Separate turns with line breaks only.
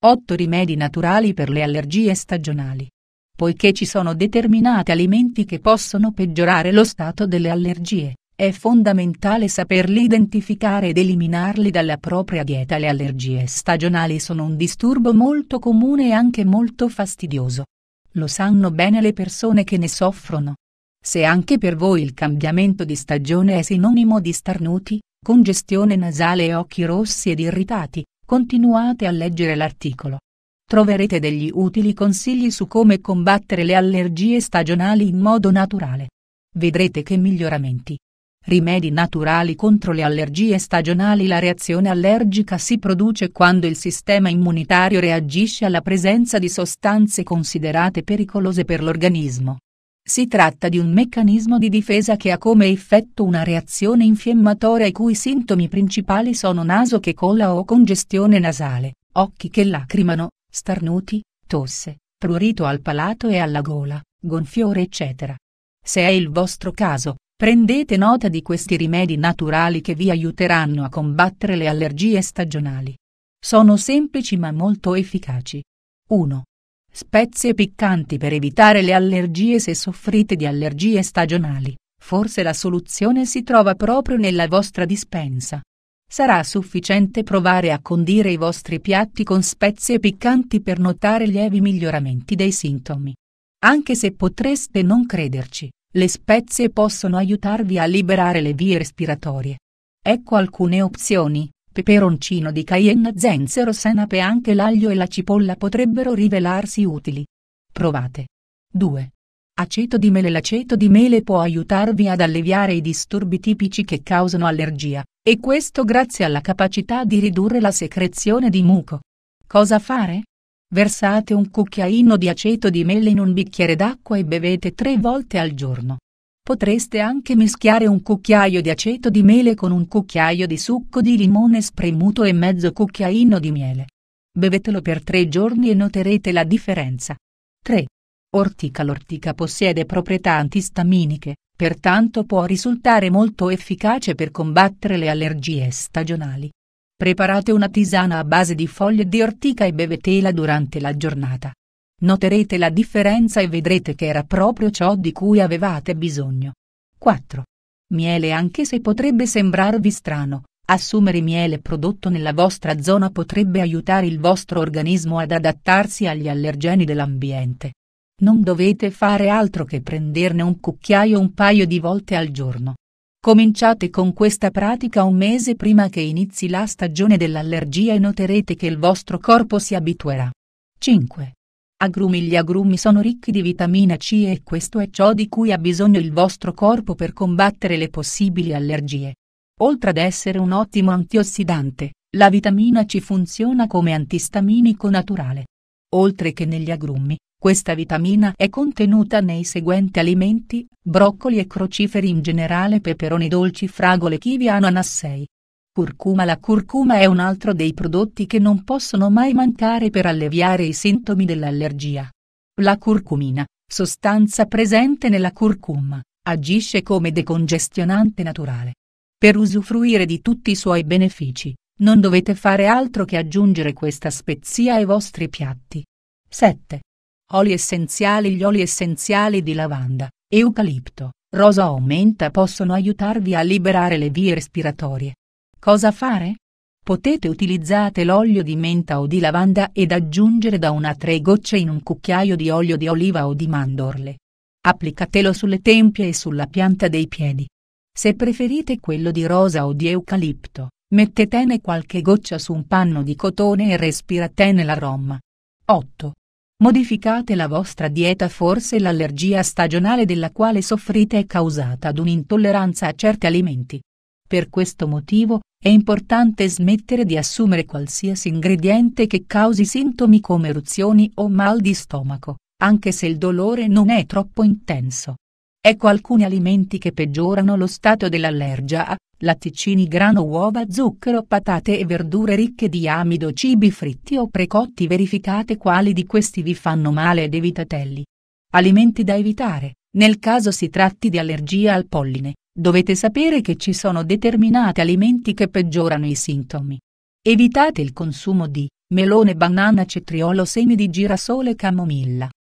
8 rimedi naturali per le allergie stagionali. Poiché ci sono determinati alimenti che possono peggiorare lo stato delle allergie, è fondamentale saperli identificare ed eliminarli dalla propria dieta. Le allergie stagionali sono un disturbo molto comune e anche molto fastidioso. Lo sanno bene le persone che ne soffrono. Se anche per voi il cambiamento di stagione è sinonimo di starnuti, congestione nasale e occhi rossi ed irritati, continuate a leggere l'articolo. Troverete degli utili consigli su come combattere le allergie stagionali in modo naturale. Vedrete che miglioramenti. Rimedi naturali contro le allergie stagionali La reazione allergica si produce quando il sistema immunitario reagisce alla presenza di sostanze considerate pericolose per l'organismo. Si tratta di un meccanismo di difesa che ha come effetto una reazione infiammatoria i cui sintomi principali sono naso che cola o congestione nasale, occhi che lacrimano, starnuti, tosse, prurito al palato e alla gola, gonfiore eccetera. Se è il vostro caso, prendete nota di questi rimedi naturali che vi aiuteranno a combattere le allergie stagionali. Sono semplici ma molto efficaci. 1. Spezie piccanti per evitare le allergie se soffrite di allergie stagionali. Forse la soluzione si trova proprio nella vostra dispensa. Sarà sufficiente provare a condire i vostri piatti con spezie piccanti per notare lievi miglioramenti dei sintomi. Anche se potreste non crederci, le spezie possono aiutarvi a liberare le vie respiratorie. Ecco alcune opzioni peperoncino di cayenne zenzero senape anche l'aglio e la cipolla potrebbero rivelarsi utili. Provate. 2. Aceto di mele L'aceto di mele può aiutarvi ad alleviare i disturbi tipici che causano allergia, e questo grazie alla capacità di ridurre la secrezione di muco. Cosa fare? Versate un cucchiaino di aceto di mele in un bicchiere d'acqua e bevete tre volte al giorno. Potreste anche mischiare un cucchiaio di aceto di mele con un cucchiaio di succo di limone spremuto e mezzo cucchiaino di miele. Bevetelo per tre giorni e noterete la differenza. 3. Ortica L'ortica possiede proprietà antistaminiche, pertanto può risultare molto efficace per combattere le allergie stagionali. Preparate una tisana a base di foglie di ortica e bevetela durante la giornata. Noterete la differenza e vedrete che era proprio ciò di cui avevate bisogno. 4. Miele anche se potrebbe sembrarvi strano, assumere miele prodotto nella vostra zona potrebbe aiutare il vostro organismo ad adattarsi agli allergeni dell'ambiente. Non dovete fare altro che prenderne un cucchiaio un paio di volte al giorno. Cominciate con questa pratica un mese prima che inizi la stagione dell'allergia e noterete che il vostro corpo si abituerà. 5. Agrumi Gli agrumi sono ricchi di vitamina C e questo è ciò di cui ha bisogno il vostro corpo per combattere le possibili allergie. Oltre ad essere un ottimo antiossidante, la vitamina C funziona come antistaminico naturale. Oltre che negli agrumi, questa vitamina è contenuta nei seguenti alimenti, broccoli e crociferi in generale peperoni dolci fragole kiwi ananassei. Curcuma La curcuma è un altro dei prodotti che non possono mai mancare per alleviare i sintomi dell'allergia. La curcumina, sostanza presente nella curcuma, agisce come decongestionante naturale. Per usufruire di tutti i suoi benefici, non dovete fare altro che aggiungere questa spezia ai vostri piatti. 7. Oli essenziali Gli oli essenziali di lavanda, eucalipto, rosa o menta possono aiutarvi a liberare le vie respiratorie, Cosa fare? Potete utilizzare l'olio di menta o di lavanda ed aggiungere da una a tre gocce in un cucchiaio di olio di oliva o di mandorle. Applicatelo sulle tempie e sulla pianta dei piedi. Se preferite quello di rosa o di eucalipto, mettetene qualche goccia su un panno di cotone e respiratene l'aroma. 8. Modificate la vostra dieta forse l'allergia stagionale della quale soffrite è causata ad un'intolleranza a certi alimenti. Per questo motivo, è importante smettere di assumere qualsiasi ingrediente che causi sintomi come eruzioni o mal di stomaco, anche se il dolore non è troppo intenso. Ecco alcuni alimenti che peggiorano lo stato dell'allergia a latticini grano uova zucchero patate e verdure ricche di amido cibi fritti o precotti verificate quali di questi vi fanno male ed evitatelli. Alimenti da evitare, nel caso si tratti di allergia al polline, Dovete sapere che ci sono determinati alimenti che peggiorano i sintomi. Evitate il consumo di melone, banana, cetriolo, semi di girasole e camomilla,